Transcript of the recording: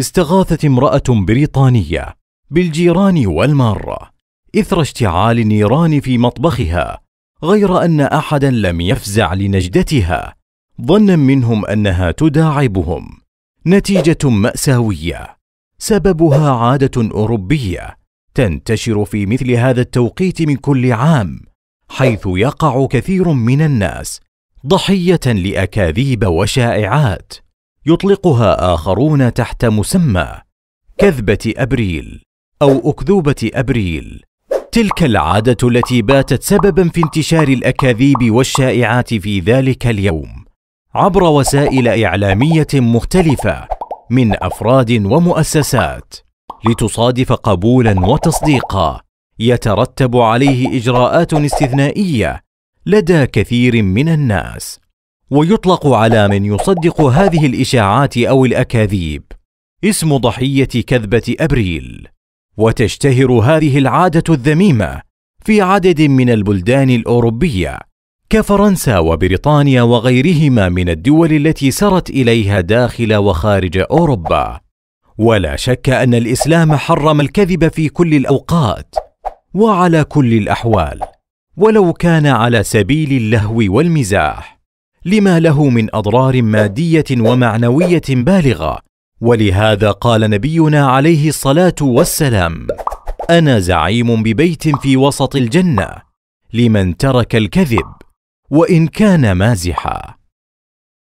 استغاثت امرأة بريطانية بالجيران والمارة إثر اشتعال النيران في مطبخها غير أن أحدا لم يفزع لنجدتها ظنا منهم أنها تداعبهم نتيجة مأساوية سببها عادة أوروبية تنتشر في مثل هذا التوقيت من كل عام حيث يقع كثير من الناس ضحية لأكاذيب وشائعات يطلقها اخرون تحت مسمى كذبه ابريل او اكذوبه ابريل تلك العاده التي باتت سببا في انتشار الاكاذيب والشائعات في ذلك اليوم عبر وسائل اعلاميه مختلفه من افراد ومؤسسات لتصادف قبولا وتصديقا يترتب عليه اجراءات استثنائيه لدى كثير من الناس ويطلق على من يصدق هذه الاشاعات او الاكاذيب اسم ضحيه كذبه ابريل وتشتهر هذه العاده الذميمه في عدد من البلدان الاوروبيه كفرنسا وبريطانيا وغيرهما من الدول التي سرت اليها داخل وخارج اوروبا ولا شك ان الاسلام حرم الكذب في كل الاوقات وعلى كل الاحوال ولو كان على سبيل اللهو والمزاح لما له من اضرار ماديه ومعنويه بالغه ولهذا قال نبينا عليه الصلاه والسلام انا زعيم ببيت في وسط الجنه لمن ترك الكذب وان كان مازحا